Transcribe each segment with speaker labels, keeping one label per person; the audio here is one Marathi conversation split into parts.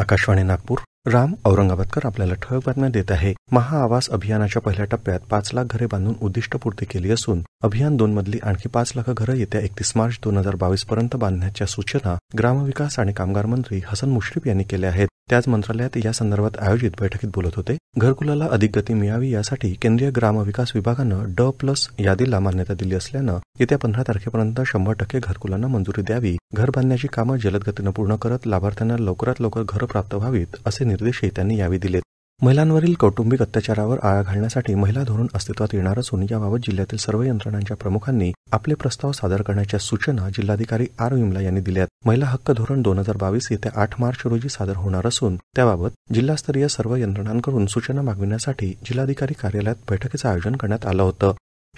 Speaker 1: आकाशवाणी नागपूर राम औरंगाबादकर आपल्याला ठळक बातम्या देत आहे महाआवास अभियानाच्या पहिल्या टप्प्यात पाच लाख घरे बांधून उद्दिष्ट पूर्ती केली असून अभियान दोन मधली आणखी पाच लाख घरं येत्या एकतीस मार्च दोन हजार बावीस पर्यंत बांधण्याच्या सूचना ग्रामविकास आणि कामगार मंत्री हसन मुश्रीफ यांनी केल्या आहेत ते आज मंत्रालयात या संदर्भात आयोजित बैठकीत बोलत होते घरकुलाला अधिक गती मिळावी यासाठी केंद्रीय ग्रामविकास विभागानं ड प्लस यादीला मान्यता दिली असल्यानं येत्या पंधरा तारखेपर्यंत शंभर टक्के घरकुलांना मंजुरी द्यावी घर बांधण्याची कामं जलद पूर्ण करत लाभार्थ्यांना लवकरात लवकर घर प्राप्त व्हावीत असे निर्देशही त्यांनी यावेळी दिलेत महिलांवरील कौटुंबिक अत्याचारावर आळा घालण्यासाठी महिला धोरण अस्तित्वात येणार असून याबाबत जिल्ह्यातील सर्व यंत्रणांच्या प्रमुखांनी आपले प्रस्ताव सादर करण्याच्या सूचना जिल्हाधिकारी आर विमला यांनी दिल्यात महिला हक्क धोरण दोन हजार बावीस येत्या आठ मार्च रोजी सादर होणार असून त्याबाबत जिल्हास्तरीय सर्व यंत्रणांकडून सूचना मागविण्यासाठी जिल्हाधिकारी कार्यालयात बैठकीचं आयोजन करण्यात आलं होतं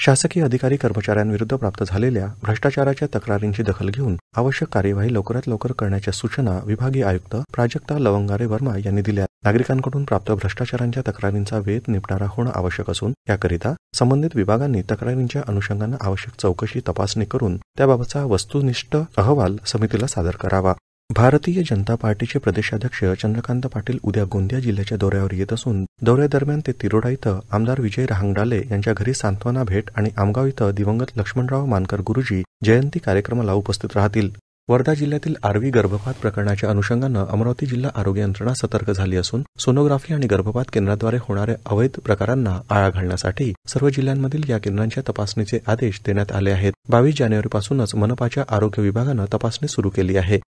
Speaker 1: शासकीय अधिकारी कर्मचाऱ्यांविरुद्ध प्राप्त झालेल्या भ्रष्टाचाराच्या तक्रारींची दखल घेऊन आवश्यक कार्यवाही लवकरात लवकर करण्याच्या सूचना विभागीय आयुक्त प्राजक्ता लवंगारे वर्मा यांनी दिल्या नागरिकांकडून प्राप्त भ्रष्टाचारांच्या तक्रारींचा वेध निपटारा होणं आवश्यक असून याकरिता संबंधित विभागांनी तक्रारींच्या अनुषंगानं आवश्यक चौकशी तपासणी करून त्याबाबतचा वस्तुनिष्ठ अहवाल समितीला सादर करावा भारतीय जनता पार्टीचे प्रदेशाध्यक्ष चंद्रकांत पाटील उद्या गोंदिया जिल्ह्याच्या दौऱ्यावर येत असून दौऱ्यादरम्यान ते तिरोडा इथं आमदार विजय रहांगडाले यांच्या घरी सांत्वना भेट आणि आमगाव इथं दिवंगत लक्ष्मणराव मानकर गुरुजी जयंती कार्यक्रमाला उपस्थित राहतील वर्धा जिल्ह्यातील आरवी गर्भपात प्रकरणाच्या अनुषंगानं अमरावती जिल्हा आरोग्य यंत्रणा सतर्क झाली असून सोनोग्राफी आणि गर्भपात केंद्राद्वारे होणाऱ्या अवैध प्रकारांना आळा घालण्यासाठी सर्व जिल्ह्यांमधील या केंद्रांच्या तपासणीचे आदेश देण्यात आले आहेत बावीस जानेवारीपासूनच मनपाच्या आरोग्य विभागानं तपासणी सुरू केली आहे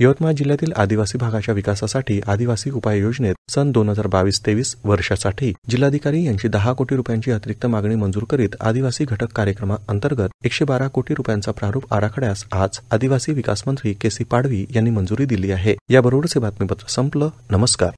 Speaker 1: यवतमाळ जिल्ह्यातील आदिवासी भागाच्या विकासासाठी आदिवासी उपाय योजनेत सन दोन हजार बावीस तेवीस वर्षासाठी जिल्हाधिकारी यांची दहा कोटी रुपयांची अतिरिक्त मागणी मंजूर करीत आदिवासी घटक कार्यक्रमाअंतर्गत एकशे बारा कोटी रुपयांचा प्रारूप आराखड्यास आज आदिवासी विकास मंत्री के सी पाडवी यांनी मंजुरी दिली आहे याबरोबरच हे बातमीपत्र संपलं नमस्कार